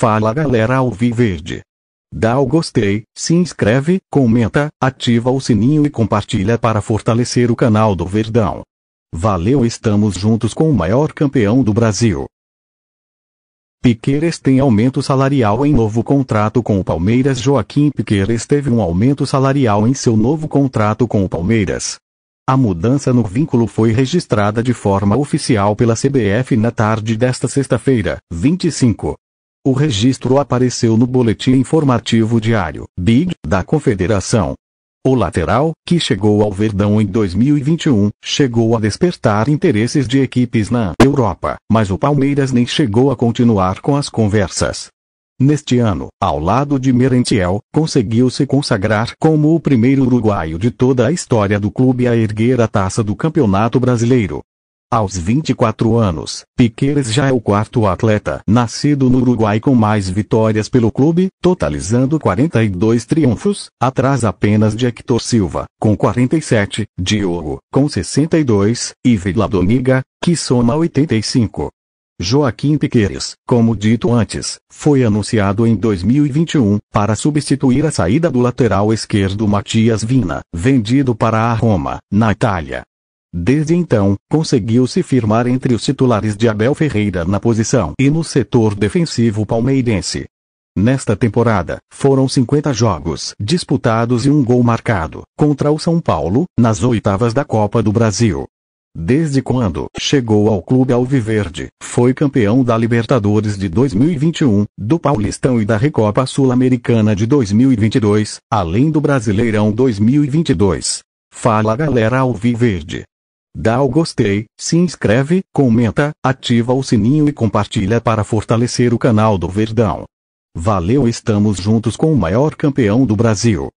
Fala galera ao Viverde. Dá o gostei, se inscreve, comenta, ativa o sininho e compartilha para fortalecer o canal do Verdão. Valeu, estamos juntos com o maior campeão do Brasil. Piqueires tem aumento salarial em novo contrato com o Palmeiras. Joaquim Piqueires teve um aumento salarial em seu novo contrato com o Palmeiras. A mudança no vínculo foi registrada de forma oficial pela CBF na tarde desta sexta-feira, 25, o registro apareceu no boletim informativo diário BID da Confederação. O lateral, que chegou ao Verdão em 2021, chegou a despertar interesses de equipes na Europa, mas o Palmeiras nem chegou a continuar com as conversas. Neste ano, ao lado de Merentiel, conseguiu se consagrar como o primeiro uruguaio de toda a história do clube a erguer a taça do Campeonato Brasileiro. Aos 24 anos, Piqueires já é o quarto atleta nascido no Uruguai com mais vitórias pelo clube, totalizando 42 triunfos, atrás apenas de Hector Silva, com 47, Diogo, com 62, e Villadoniga, que soma 85. Joaquim Piqueires, como dito antes, foi anunciado em 2021 para substituir a saída do lateral esquerdo Matias Vina, vendido para a Roma, na Itália. Desde então, conseguiu-se firmar entre os titulares de Abel Ferreira na posição e no setor defensivo palmeirense. Nesta temporada, foram 50 jogos disputados e um gol marcado, contra o São Paulo, nas oitavas da Copa do Brasil. Desde quando chegou ao clube Alviverde, foi campeão da Libertadores de 2021, do Paulistão e da Recopa Sul-Americana de 2022, além do Brasileirão 2022. Fala galera Alviverde, Dá o gostei, se inscreve, comenta, ativa o sininho e compartilha para fortalecer o canal do Verdão. Valeu, estamos juntos com o maior campeão do Brasil.